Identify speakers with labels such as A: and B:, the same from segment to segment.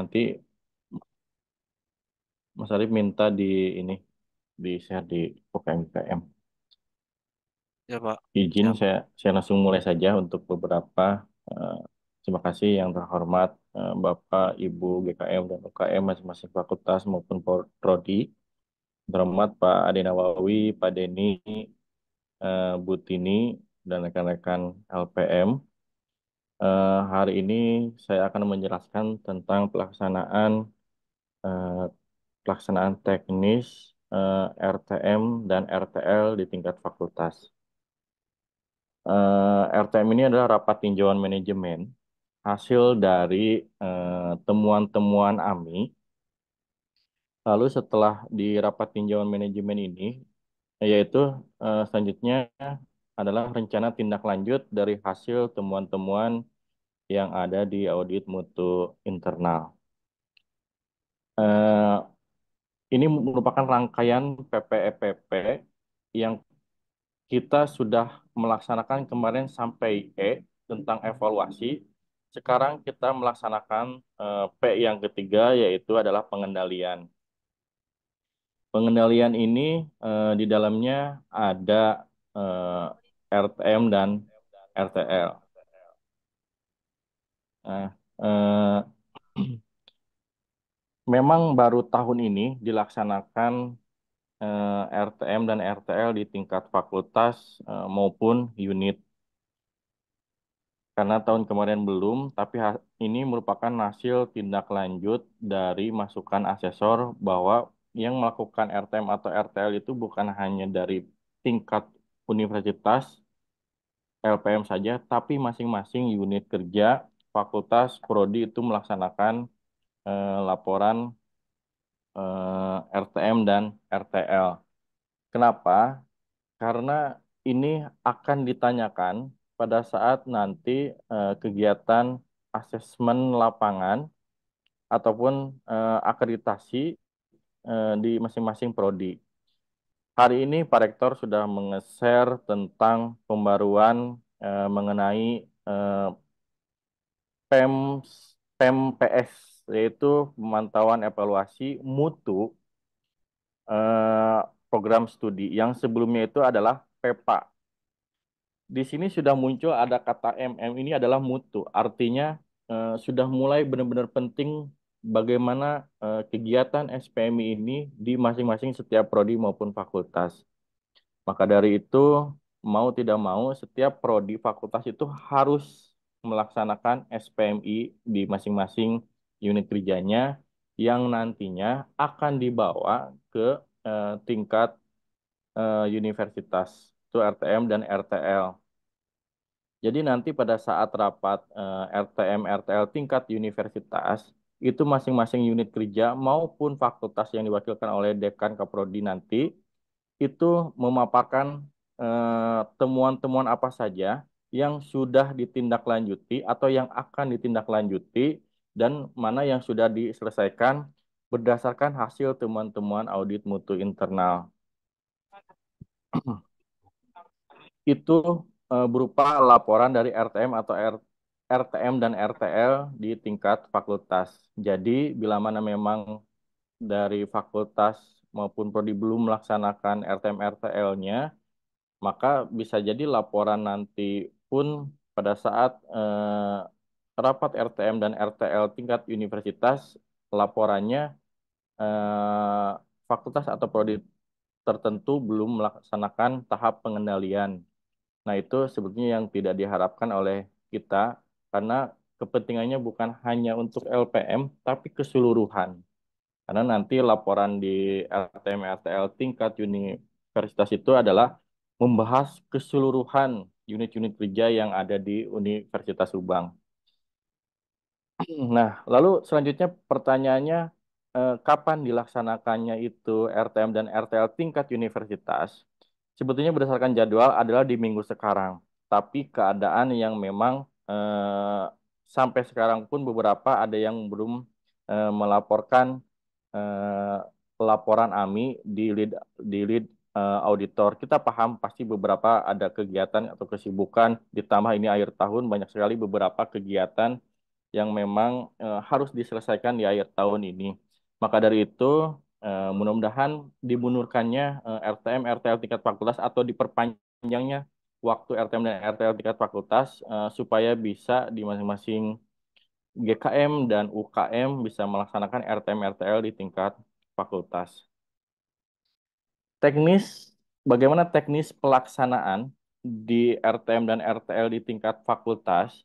A: Nanti Mas Arif minta di ini di share di UKM Ya, Pak. Izin ya. saya saya langsung mulai saja untuk beberapa uh, terima kasih yang terhormat uh, Bapak Ibu GKM dan UKM masing-masing fakultas maupun prodi. Terhormat Pak Ade Nawawi, Pak Deni, uh, eh, Butini dan rekan-rekan LPM Uh, hari ini saya akan menjelaskan tentang pelaksanaan uh, pelaksanaan teknis uh, eh, RTM dan RTL di tingkat fakultas. RTM ini adalah rapat tinjauan manajemen hasil dari temuan-temuan AMI. Lalu setelah di rapat tinjauan manajemen ini, yaitu selanjutnya adalah rencana tindak lanjut dari hasil temuan-temuan yang ada di audit mutu internal. Eh, ini merupakan rangkaian PPEPP e yang kita sudah melaksanakan kemarin sampai E tentang evaluasi. Sekarang kita melaksanakan eh, P yang ketiga yaitu adalah pengendalian. Pengendalian ini eh, di dalamnya ada RTM dan RTL. Nah, eh, memang baru tahun ini dilaksanakan eh, RTM dan RTL di tingkat fakultas eh, maupun unit. Karena tahun kemarin belum, tapi ini merupakan hasil tindak lanjut dari masukan asesor bahwa yang melakukan RTM atau RTL itu bukan hanya dari tingkat universitas, LPM saja, tapi masing-masing unit kerja fakultas prodi itu melaksanakan eh, laporan eh, RTM dan RTL. Kenapa? Karena ini akan ditanyakan pada saat nanti eh, kegiatan asesmen lapangan ataupun eh, akreditasi eh, di masing-masing prodi. Hari ini Pak Rektor sudah mengeser tentang pembaruan eh, mengenai eh, PEM, PEMPS, yaitu pemantauan evaluasi mutu eh, program studi yang sebelumnya itu adalah PEPA. Di sini sudah muncul ada kata MM ini adalah mutu, artinya eh, sudah mulai benar-benar penting bagaimana uh, kegiatan SPMI ini di masing-masing setiap prodi maupun fakultas. Maka dari itu, mau tidak mau, setiap prodi fakultas itu harus melaksanakan SPMI di masing-masing unit kerjanya yang nantinya akan dibawa ke uh, tingkat uh, universitas, itu RTM dan RTL. Jadi nanti pada saat rapat uh, RTM RTL tingkat universitas, itu masing-masing unit kerja maupun fakultas yang diwakilkan oleh dekan kaprodi nanti itu memaparkan eh, temuan-temuan eh, apa saja yang sudah ditindaklanjuti atau yang akan ditindaklanjuti dan mana yang sudah diselesaikan berdasarkan hasil temuan-temuan audit mutu internal. Itu eh, berupa laporan dari RTM atau RT RTM dan RTL di tingkat fakultas. Jadi bila mana memang dari fakultas maupun prodi belum melaksanakan RTM RTL-nya, maka bisa jadi laporan nanti pun pada saat eh, rapat RTM dan RTL tingkat universitas laporannya eh, fakultas atau prodi tertentu belum melaksanakan tahap pengendalian. Nah, itu sebetulnya yang tidak diharapkan oleh kita karena kepentingannya bukan hanya untuk LPM tapi keseluruhan. Karena nanti laporan di LTM RTL tingkat universitas itu adalah membahas keseluruhan unit-unit kerja yang ada di Universitas Subang. Nah, lalu selanjutnya pertanyaannya eh, kapan dilaksanakannya itu RTM dan RTL tingkat universitas? Sebetulnya berdasarkan jadwal adalah di minggu sekarang, tapi keadaan yang memang eh, sampai sekarang pun beberapa ada yang belum eh, melaporkan eh, laporan AMI di lead di lead eh, auditor. Kita paham pasti beberapa ada kegiatan atau kesibukan ditambah ini akhir tahun banyak sekali beberapa kegiatan yang memang eh, harus diselesaikan di akhir tahun ini. Maka dari itu eh, mudah-mudahan dimunurkannya eh, RTM RTL tingkat fakultas atau diperpanjangnya waktu RTM dan RTL tingkat fakultas uh, supaya bisa di masing-masing GKM dan UKM bisa melaksanakan RTM RTL di tingkat fakultas. Teknis bagaimana teknis pelaksanaan di RTM dan RTL di tingkat fakultas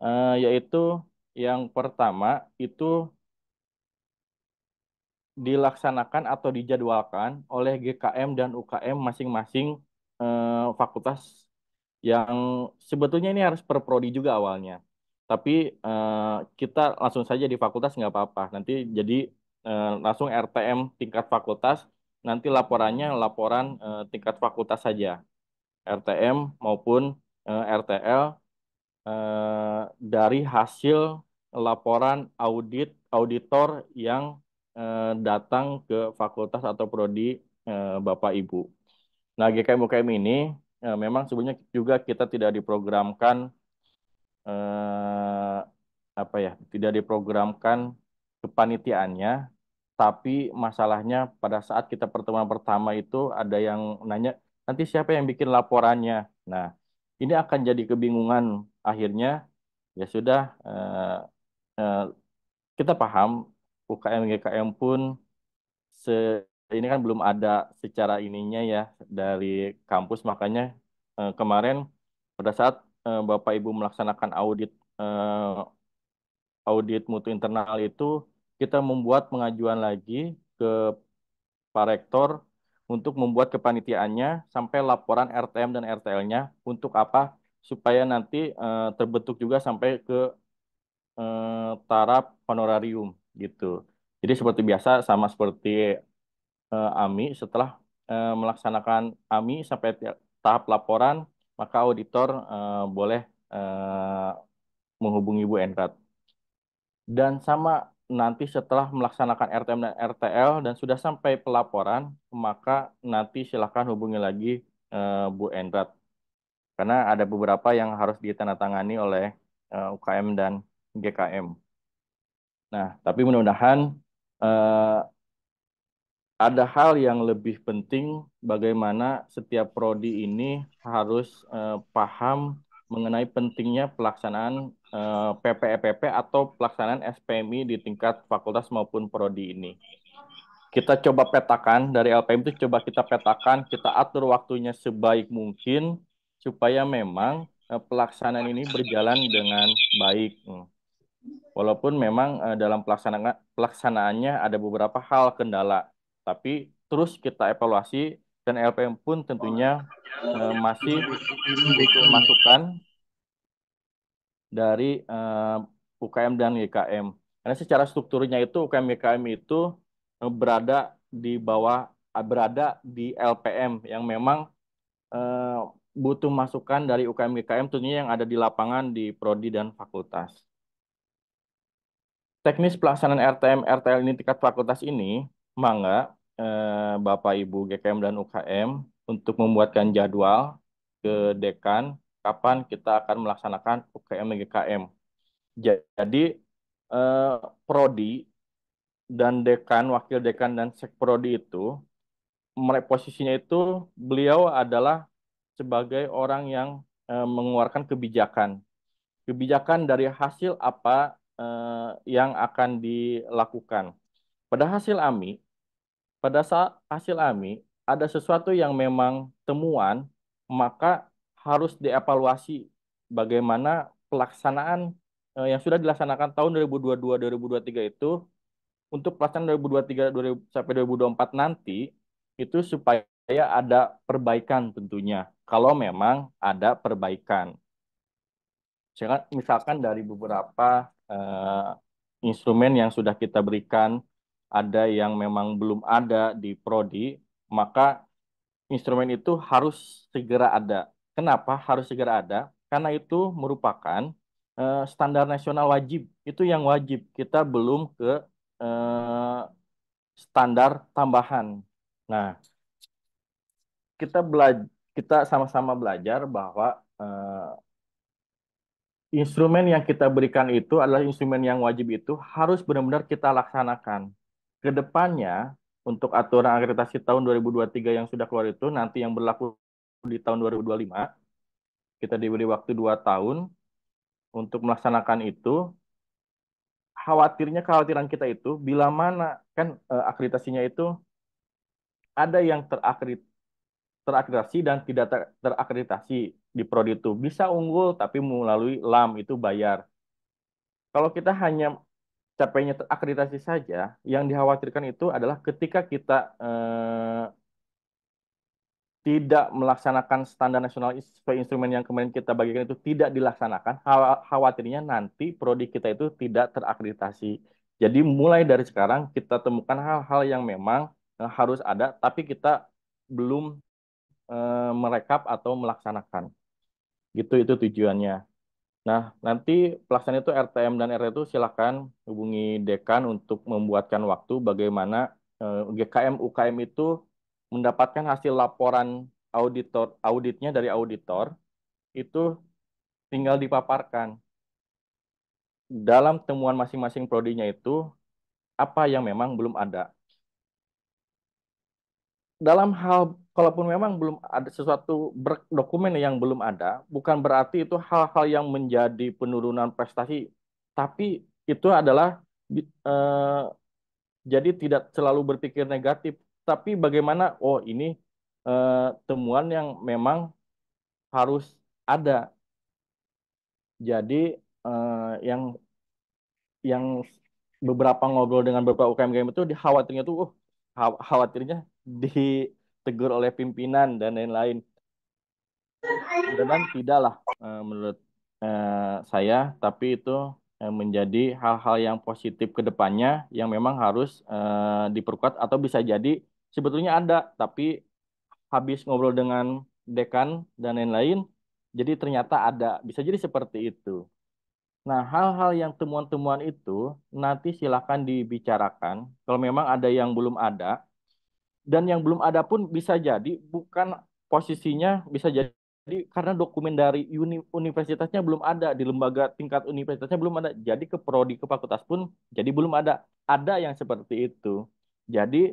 A: uh, yaitu yang pertama itu dilaksanakan atau dijadwalkan oleh GKM dan UKM masing-masing eh, fakultas yang sebetulnya ini harus per prodi juga awalnya. Tapi uh, kita langsung saja di fakultas nggak apa-apa. Nanti jadi uh, langsung RTM tingkat fakultas, nanti laporannya laporan uh, tingkat fakultas saja. RTM maupun uh, RTL uh, dari hasil laporan audit auditor yang uh, datang ke fakultas atau prodi uh, Bapak Ibu. Nah, GKM UKM ini ya, memang sebenarnya juga kita tidak diprogramkan eh, apa ya, tidak diprogramkan kepanitiaannya, tapi masalahnya pada saat kita pertemuan pertama itu ada yang nanya nanti siapa yang bikin laporannya. Nah, ini akan jadi kebingungan akhirnya ya sudah eh, eh, kita paham UKM GKM pun se ini kan belum ada secara ininya ya dari kampus makanya eh, kemarin pada saat eh, Bapak Ibu melaksanakan audit eh, audit mutu internal itu kita membuat pengajuan lagi ke Pak Rektor untuk membuat kepanitiaannya sampai laporan RTM dan RTL-nya untuk apa supaya nanti eh, terbentuk juga sampai ke eh, taraf honorarium gitu. Jadi seperti biasa sama seperti uh, eh, AMI setelah uh, melaksanakan AMI sampai tahap laporan maka auditor uh, boleh uh, menghubungi Bu Endrat dan sama nanti setelah melaksanakan RTM dan RTL dan sudah sampai pelaporan maka nanti silahkan hubungi lagi uh, Bu Endrat karena ada beberapa yang harus ditandatangani oleh uh, UKM dan GKM. Nah, tapi mudah-mudahan uh, ada hal yang lebih penting bagaimana setiap prodi ini harus uh, paham mengenai pentingnya pelaksanaan uh, eh, PPEPP e atau pelaksanaan SPMI di tingkat fakultas maupun prodi ini. Kita coba petakan dari LPM itu coba kita petakan, kita atur waktunya sebaik mungkin supaya memang uh, pelaksanaan ini berjalan dengan baik. Hmm. Walaupun memang uh, dalam pelaksanaan pelaksanaannya ada beberapa hal kendala tapi terus kita evaluasi dan LPM pun tentunya uh, masih butuh masukan dari uh, eh, UKM dan YKM. Karena secara strukturnya itu UKM YKM itu eh, berada di bawah berada di LPM yang memang uh, butuh masukan dari UKM YKM tentunya yang ada di lapangan di prodi dan fakultas. Teknis pelaksanaan RTM RTL ini tingkat fakultas ini mangga eh, Bapak Ibu GKM dan UKM untuk membuatkan jadwal ke dekan kapan kita akan melaksanakan UKM GKM. Jadi eh, prodi dan dekan, wakil dekan dan sekprodi itu posisinya itu beliau adalah sebagai orang yang eh, mengeluarkan kebijakan. Kebijakan dari hasil apa eh, yang akan dilakukan. Pada hasil AMI, pada saat hasil AMI ada sesuatu yang memang temuan, maka harus dievaluasi bagaimana pelaksanaan eh, yang sudah dilaksanakan tahun 2022-2023 itu untuk pelaksanaan 2023 sampai 2024 nanti itu supaya ada perbaikan tentunya kalau memang ada perbaikan. Misalkan dari beberapa uh, instrumen yang sudah kita berikan ada yang memang belum ada di prodi, maka instrumen itu harus segera ada. Kenapa harus segera ada? Karena itu merupakan uh, standar nasional wajib. Itu yang wajib. Kita belum ke uh, standar tambahan. Nah, kita belajar kita sama-sama belajar bahwa uh, instrumen yang kita berikan itu adalah instrumen yang wajib itu harus benar-benar kita laksanakan kedepannya untuk aturan akreditasi tahun 2023 yang sudah keluar itu nanti yang berlaku di tahun 2025 kita diberi waktu dua tahun untuk melaksanakan itu khawatirnya kekhawatiran kita itu bila mana kan e, akreditasinya itu ada yang terakredit terakreditasi dan tidak ter terakreditasi di prodi itu bisa unggul tapi melalui lam itu bayar kalau kita hanya capainya terakreditasi saja, yang dikhawatirkan itu adalah ketika kita eh, tidak melaksanakan standar nasional sesuai instrumen yang kemarin kita bagikan itu tidak dilaksanakan, khawatirnya nanti prodi kita itu tidak terakreditasi. Jadi mulai dari sekarang kita temukan hal-hal yang memang eh, harus ada, tapi kita belum eh, merekap atau melaksanakan. Gitu itu tujuannya. Nah, nanti pelaksanaan itu RTM dan RT itu silakan hubungi dekan untuk membuatkan waktu bagaimana eh, GKM UKM itu mendapatkan hasil laporan auditor auditnya dari auditor itu tinggal dipaparkan. Dalam temuan masing-masing prodinya itu apa yang memang belum ada dalam hal kalaupun memang belum ada sesuatu ber, dokumen yang belum ada, bukan berarti itu hal-hal yang menjadi penurunan prestasi, tapi itu adalah eh, jadi tidak selalu berpikir negatif, tapi bagaimana oh ini eh, temuan yang memang harus ada. Jadi eh, yang yang beberapa ngobrol dengan beberapa UKM itu dikhawatirnya tuh oh khawatirnya ditegur oleh pimpinan dan lain-lain. Dan tidak tidaklah eh, menurut eh, saya, tapi itu eh, menjadi hal-hal yang positif ke depannya yang memang harus diperkuat atau bisa jadi sebetulnya ada, tapi habis ngobrol dengan dekan dan lain-lain, jadi ternyata ada, bisa jadi seperti itu. Nah, hal-hal yang temuan-temuan itu nanti silahkan dibicarakan. Kalau memang ada yang belum ada, dan yang belum ada pun bisa jadi bukan posisinya bisa jadi karena dokumen dari uni, universitasnya belum ada di lembaga tingkat universitasnya belum ada jadi ke prodi ke fakultas pun jadi belum ada ada yang seperti itu jadi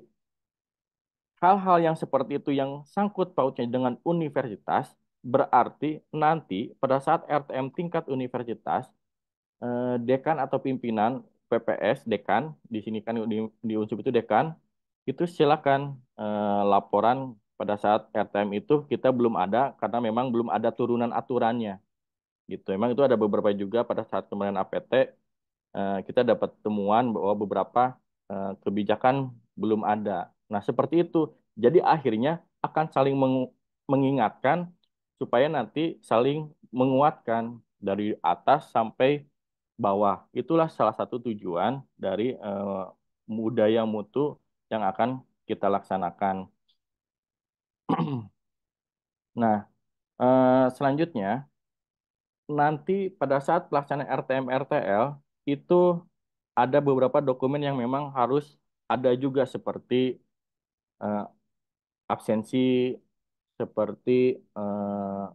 A: hal-hal yang seperti itu yang sangkut pautnya dengan universitas berarti nanti pada saat RTM tingkat universitas eh, dekan atau pimpinan PPS dekan di sini kan di, di unsur itu dekan itu silakan eh, laporan pada saat RTM itu kita belum ada karena memang belum ada turunan aturannya gitu. Memang itu ada beberapa juga pada saat kemarin APT eh, kita dapat temuan bahwa beberapa eh, kebijakan belum ada. Nah seperti itu. Jadi akhirnya akan saling meng mengingatkan supaya nanti saling menguatkan dari atas sampai bawah. Itulah salah satu tujuan dari uh, eh, budaya mutu yang akan kita laksanakan. nah, eh, selanjutnya nanti pada saat pelaksanaan RTM RTL itu ada beberapa dokumen yang memang harus ada juga seperti eh, absensi seperti eh,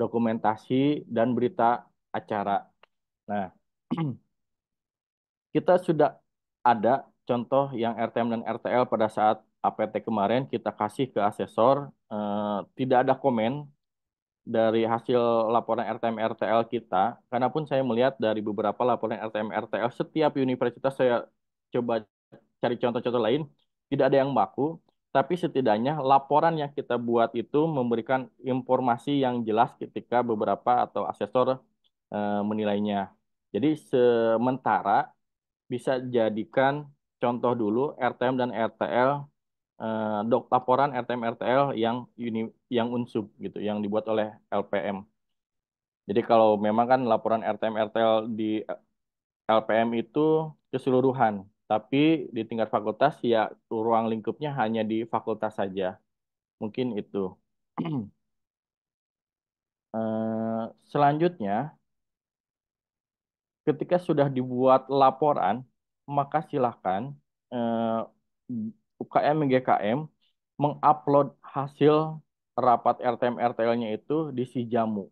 A: dokumentasi dan berita acara. Nah, kita sudah ada contoh yang RTM dan RTL pada saat APT kemarin kita kasih ke asesor eh, tidak ada komen dari hasil laporan RTM RTL kita karena pun saya melihat dari beberapa laporan RTM RTL setiap universitas saya coba cari contoh-contoh lain tidak ada yang baku tapi setidaknya laporan yang kita buat itu memberikan informasi yang jelas ketika beberapa atau asesor eh, menilainya jadi sementara bisa jadikan contoh dulu RTM dan RTL eh, dok laporan RTM RTL yang uni, yang unsub gitu yang dibuat oleh LPM. Jadi kalau memang kan laporan RTM RTL di eh, LPM itu keseluruhan, tapi di tingkat fakultas ya ruang lingkupnya hanya di fakultas saja. Mungkin itu. Eh, selanjutnya ketika sudah dibuat laporan maka silahkan eh, UKM GKM mengupload hasil rapat RTM RTL-nya itu di si jamu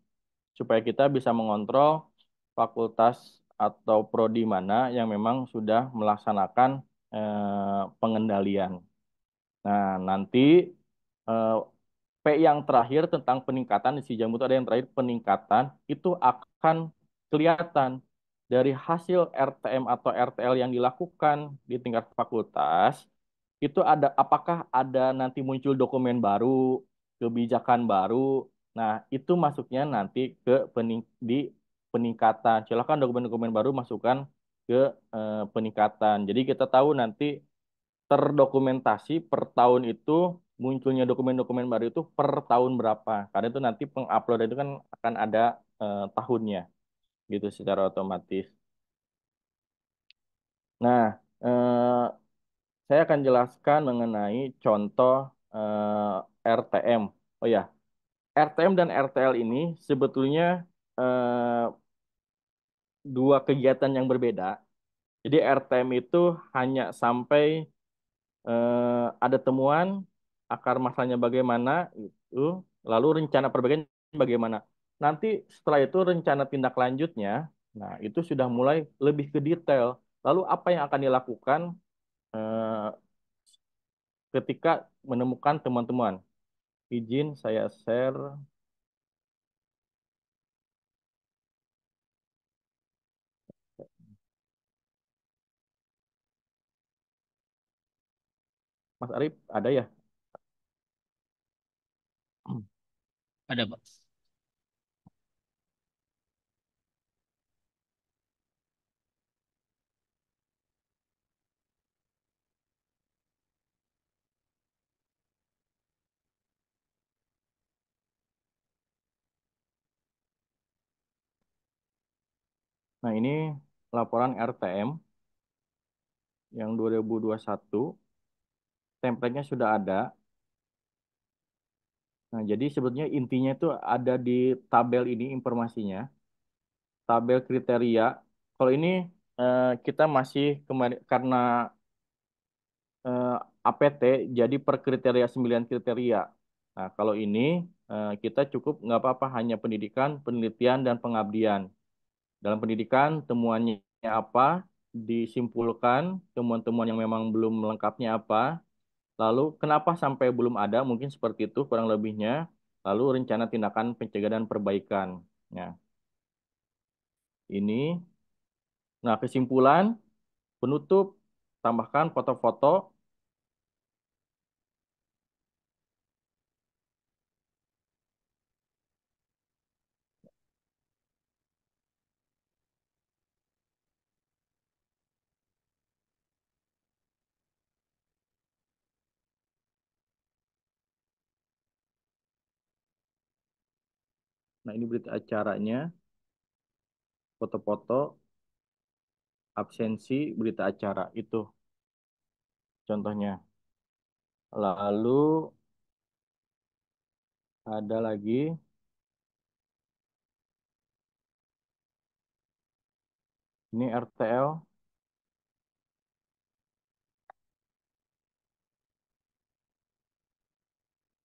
A: supaya kita bisa mengontrol fakultas atau prodi mana yang memang sudah melaksanakan eh, pengendalian. Nah, nanti eh, P yang terakhir tentang peningkatan di si jamu itu ada yang terakhir peningkatan itu akan kelihatan dari hasil RTM atau RTL yang dilakukan di tingkat fakultas itu ada apakah ada nanti muncul dokumen baru kebijakan baru nah itu masuknya nanti ke pening, di peningkatan silakan dokumen-dokumen baru masukkan ke eh, peningkatan jadi kita tahu nanti terdokumentasi per tahun itu munculnya dokumen-dokumen baru itu per tahun berapa karena itu nanti pengupload itu kan akan ada eh, tahunnya gitu secara otomatis. Nah, eh, saya akan jelaskan mengenai contoh eh, RTM. Oh ya, RTM dan RTL ini sebetulnya eh, dua kegiatan yang berbeda. Jadi RTM itu hanya sampai eh, ada temuan akar masalahnya bagaimana itu, lalu rencana perbaikan bagaimana nanti setelah itu rencana tindak lanjutnya, nah itu sudah mulai lebih ke detail. Lalu apa yang akan dilakukan eh, ketika menemukan teman-teman? Izin saya share. Mas Arif, ada ya? Ada, Pak. Nah, ini laporan RTM yang 2021. Template-nya sudah ada. Nah, jadi sebetulnya intinya itu ada di tabel ini informasinya. Tabel kriteria. Kalau ini eh, kita masih kemarin karena eh, APT jadi per kriteria 9 kriteria. Nah, kalau ini eh, kita cukup nggak apa-apa hanya pendidikan, penelitian dan pengabdian. Dalam pendidikan temuannya apa, disimpulkan temuan-temuan yang memang belum lengkapnya apa, lalu kenapa sampai belum ada, mungkin seperti itu kurang lebihnya, lalu rencana tindakan pencegahan dan perbaikan. Ya. Ini, nah kesimpulan, penutup, tambahkan foto-foto Nah, ini berita acaranya. Foto-foto absensi berita acara itu contohnya. Lalu ada lagi ini RTL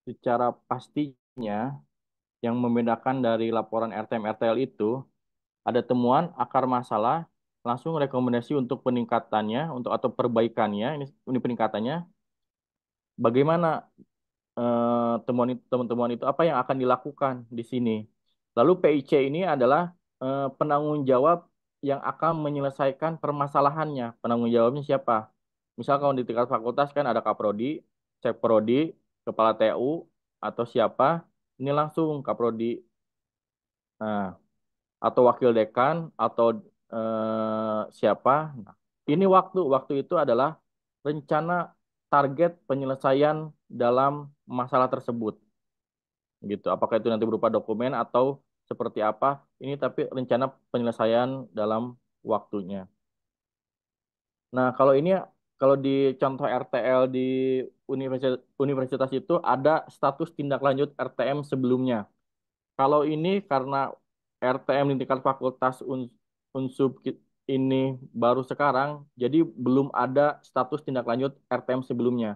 A: secara pastinya yang membedakan dari laporan RTM-RTL itu, ada temuan akar masalah, langsung rekomendasi untuk peningkatannya, untuk atau perbaikannya, ini, ini peningkatannya, bagaimana eh, teman-teman itu, apa yang akan dilakukan di sini. Lalu PIC ini adalah eh, penanggung jawab yang akan menyelesaikan permasalahannya. Penanggung jawabnya siapa? Misal kalau di tingkat fakultas kan ada kaprodi, cek prodi, kepala TU, atau siapa, ini langsung kaprodi nah, atau wakil dekan atau eh, siapa nah, ini waktu waktu itu adalah rencana target penyelesaian dalam masalah tersebut gitu apakah itu nanti berupa dokumen atau seperti apa ini tapi rencana penyelesaian dalam waktunya nah kalau ini kalau di contoh RTL di universitas, universitas itu ada status tindak lanjut RTM sebelumnya. Kalau ini karena RTM di tingkat fakultas unsub ini baru sekarang, jadi belum ada status tindak lanjut RTM sebelumnya.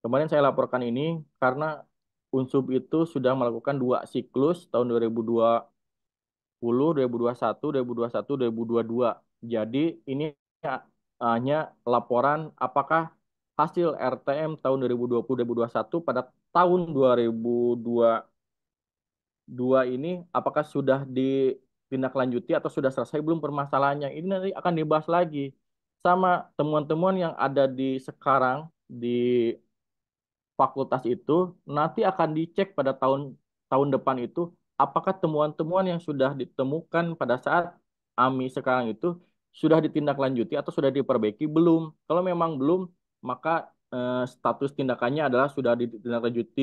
A: Kemarin saya laporkan ini karena Unsub itu sudah melakukan dua siklus tahun 2020, 2021, 2021, 2022. Jadi ini hanya laporan apakah hasil RTM tahun 2020-2021 pada tahun 2022 ini apakah sudah ditindaklanjuti atau sudah selesai belum permasalahannya ini nanti akan dibahas lagi sama temuan-temuan yang ada di sekarang di fakultas itu nanti akan dicek pada tahun tahun depan itu apakah temuan-temuan yang sudah ditemukan pada saat AMI sekarang itu sudah ditindaklanjuti atau sudah diperbaiki belum? Kalau memang belum, maka eh, status tindakannya adalah sudah ditindaklanjuti,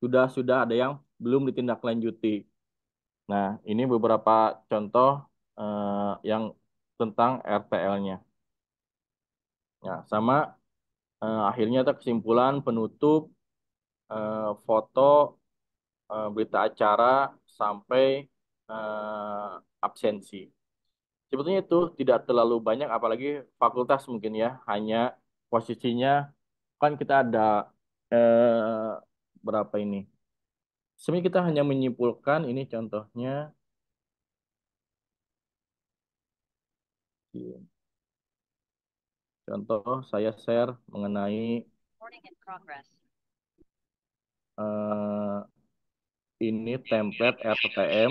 A: sudah sudah ada yang belum ditindaklanjuti. Nah, ini beberapa contoh eh, yang tentang RTL-nya. Nah, ya, sama eh, akhirnya kesimpulan penutup eh, foto eh, berita acara sampai eh, absensi sebetulnya itu tidak terlalu banyak apalagi fakultas mungkin ya hanya posisinya kan kita ada eh, berapa ini sebenarnya kita hanya menyimpulkan ini contohnya contoh saya share mengenai eh, ini template RTM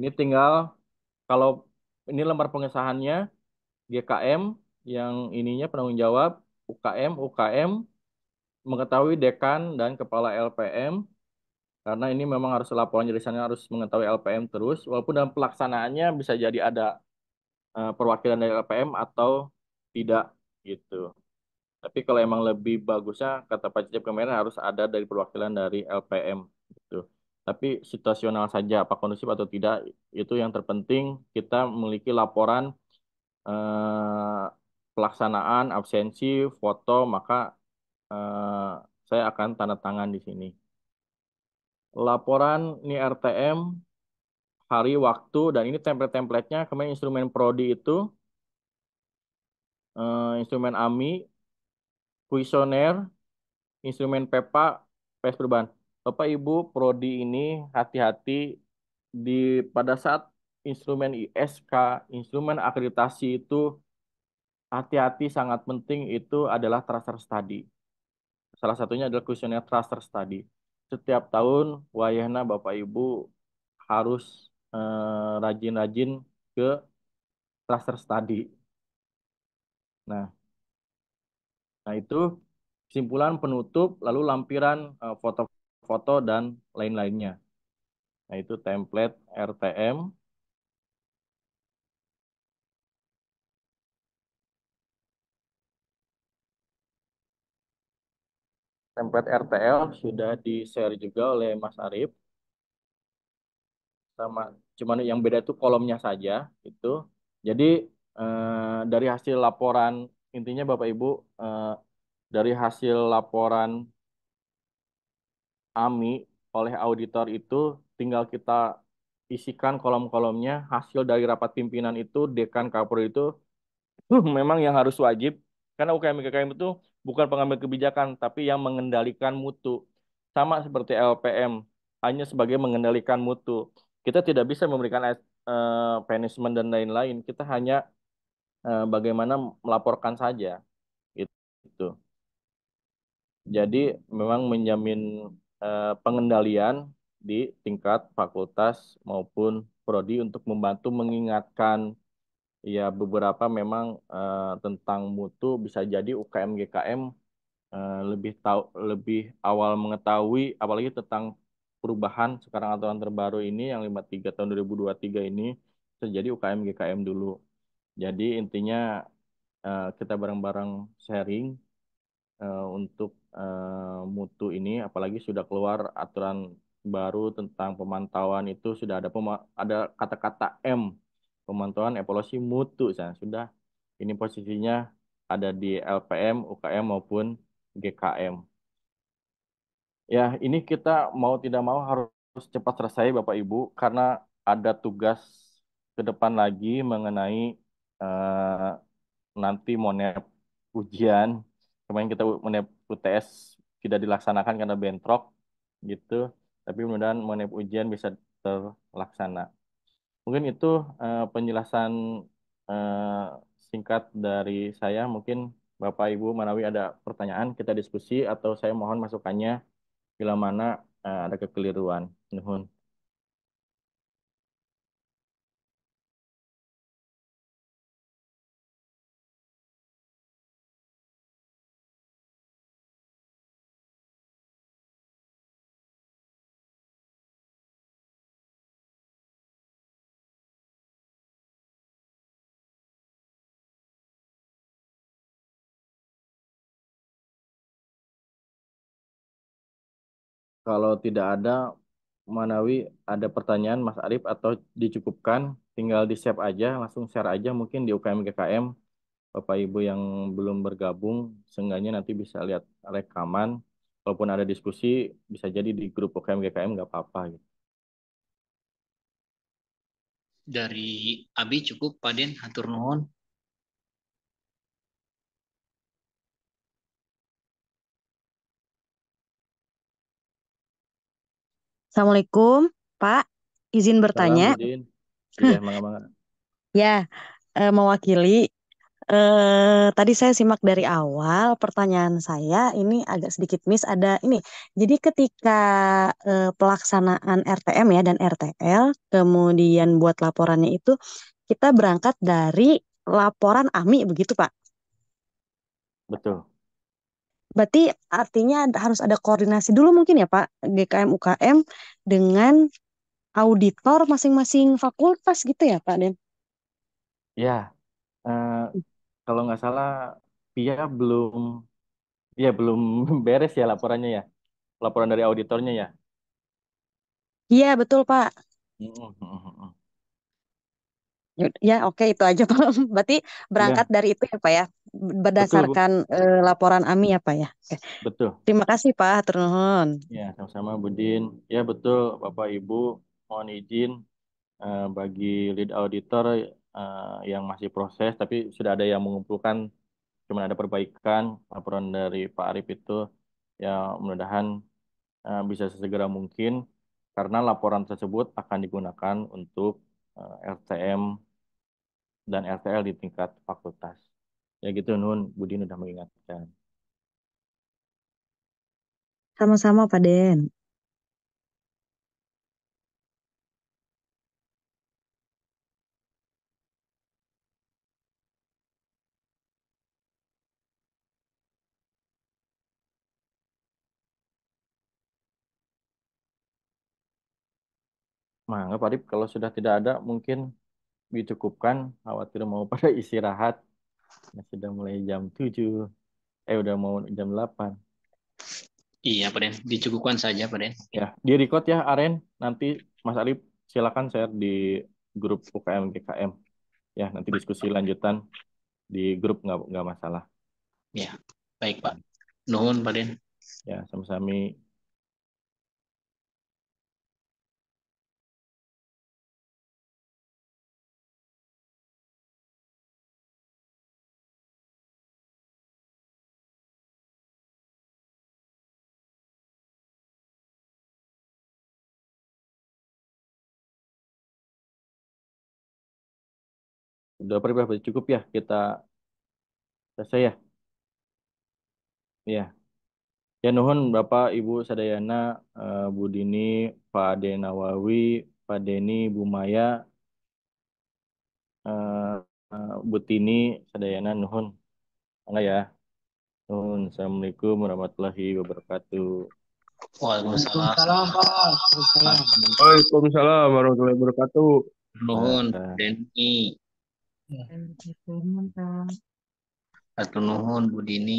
A: ini tinggal kalau ini lembar pengesahannya GKM yang ininya penanggung jawab UKM UKM mengetahui dekan dan kepala LPM karena ini memang harus laporan jelisannya harus mengetahui LPM terus walaupun dalam pelaksanaannya bisa jadi ada uh, perwakilan dari LPM atau tidak gitu tapi kalau emang lebih bagusnya kata Pak Cecep kemarin harus ada dari perwakilan dari LPM gitu tapi situasional saja, apa kondusif atau tidak itu yang terpenting kita memiliki laporan eh, pelaksanaan absensi foto maka eh, saya akan tanda tangan di sini. Laporan ini RTM hari waktu dan ini template template nya kemarin instrumen prodi itu eh, instrumen AMI, kuesioner, instrumen PEPA, PES perubahan. Bapak Ibu prodi ini hati-hati di pada saat instrumen ISK, instrumen akreditasi itu hati-hati sangat penting itu adalah tracer study. Salah satunya adalah kuesioner tracer study. Setiap tahun wayahna Bapak Ibu harus eh, rajin-rajin eh, ke tracer study. Nah, nah itu kesimpulan penutup lalu lampiran eh, foto foto dan lain-lainnya. Nah, itu template RTM. Template RTL sudah di-share juga oleh Mas Arif. Sama, cuman yang beda itu kolomnya saja. itu. Jadi, eh, dari hasil laporan, intinya Bapak-Ibu, eh, dari hasil laporan AMI oleh auditor itu tinggal kita isikan kolom-kolomnya hasil dari rapat pimpinan itu dekan kapur itu uh, memang yang harus wajib karena UKM ukm itu bukan pengambil kebijakan tapi yang mengendalikan mutu sama seperti LPM hanya sebagai mengendalikan mutu kita tidak bisa memberikan uh, punishment dan lain-lain kita hanya uh, bagaimana melaporkan saja itu jadi memang menjamin eh, pengendalian di tingkat fakultas maupun prodi untuk membantu mengingatkan ya beberapa memang eh, tentang mutu bisa jadi UKM GKM eh, lebih tahu lebih awal mengetahui apalagi tentang perubahan sekarang aturan terbaru ini yang 53 tahun 2023 ini terjadi UKM GKM dulu. Jadi intinya eh, kita bareng-bareng sharing eh, untuk Eh, mutu ini apalagi sudah keluar aturan baru tentang pemantauan itu sudah ada pema ada kata-kata M pemantauan evaluasi mutu saya sudah ini posisinya ada di LPM, UKM maupun GKM. Ya, ini kita mau tidak mau harus cepat selesai Bapak Ibu karena ada tugas ke depan lagi mengenai uh, nanti monep ujian. Kemarin kita monep UTS tidak dilaksanakan karena bentrok gitu tapi mudah-mudahan mengenai ujian bisa terlaksana mungkin itu uh, penjelasan uh, singkat dari saya mungkin Bapak Ibu Manawi ada pertanyaan kita diskusi atau saya mohon masukannya bila mana uh, ada kekeliruan nuhun Kalau tidak ada, Manawi ada pertanyaan Mas Arif atau dicukupkan, tinggal di save aja, langsung share aja mungkin di UKM GKM. Bapak Ibu yang belum bergabung, seenggaknya nanti bisa lihat rekaman. Walaupun ada diskusi, bisa jadi di grup UKM GKM nggak apa-apa gitu. Dari Abi cukup, Pak Paden, hatur nuhun. Assalamualaikum, Pak. Izin bertanya. Iya, ya, Ya, mewakili. Eh, tadi saya simak dari awal pertanyaan saya ini agak sedikit miss ada ini. Jadi ketika eh, pelaksanaan RTM ya dan RTL kemudian buat laporannya itu kita berangkat dari laporan AMI begitu Pak? Betul. Berarti artinya harus ada koordinasi dulu mungkin ya Pak GKM UKM dengan auditor masing-masing fakultas gitu ya Pak Den? Ya, uh, kalau nggak salah Pia belum ya belum beres ya laporannya ya laporan dari auditornya ya. Iya betul Pak. Hmm, hmm, hmm, Ya, oke okay, itu aja Pak. Berarti berangkat ya. dari itu ya Pak ya, berdasarkan betul, uh, laporan AMI ya Pak ya. Okay. Betul. Terima kasih Pak, Ternuhun. Ya, sama-sama Budin. Ya betul Bapak Ibu, mohon izin uh, bagi lead auditor uh, yang masih proses, tapi sudah ada yang mengumpulkan, cuma ada perbaikan laporan dari Pak Arif itu, ya mudah-mudahan uh, bisa sesegera mungkin, karena laporan tersebut akan digunakan untuk uh, RTM dan RTL di tingkat fakultas. Ya gitu Nun, Budin sudah mengingatkan. Sama-sama Pak Den. Mangga Pak Adip, kalau sudah tidak ada mungkin dicukupkan, khawatir mau pada istirahat. Nah, sudah mulai jam 7, eh udah mau jam 8. Iya, Pak Den. Dicukupkan saja, Pak Den. Ya, di record ya, Aren. Nanti Mas Arif silakan share di grup UKM GKM. Ya, nanti diskusi lanjutan di grup nggak nggak masalah. Ya, baik Pak. Nuhun, Pak Den. Ya, sama-sama. Dua per berapa cukup ya kita selesai ya. Ya. Ya nuhun Bapak Ibu Sadayana, uh, Bu Dini, Pak Ade Pak Deni, Bu Maya, uh, Bu Tini, Sadayana, nuhun. Enggak ya. Nuhun. Assalamualaikum warahmatullahi wabarakatuh. Waalaikumsalam. Waalaikumsalam warahmatullahi wabarakatuh. Nuhun, eh. Deni. Ya. Atunuhun Bu Dini.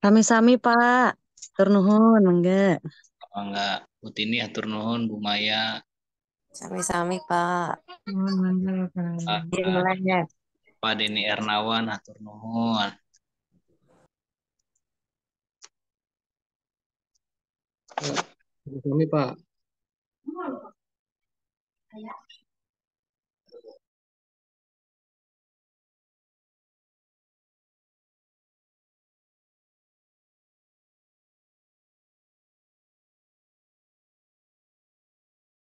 A: Sami-sami Pak. Atur enggak Apa enggak? Bu Dini atur Bu Maya. Sami-sami Pak. Ah, iya, ah. Ya. Pak. Pak, Deni Ernawan aturnuhun Sami-sami Pak. Yeah.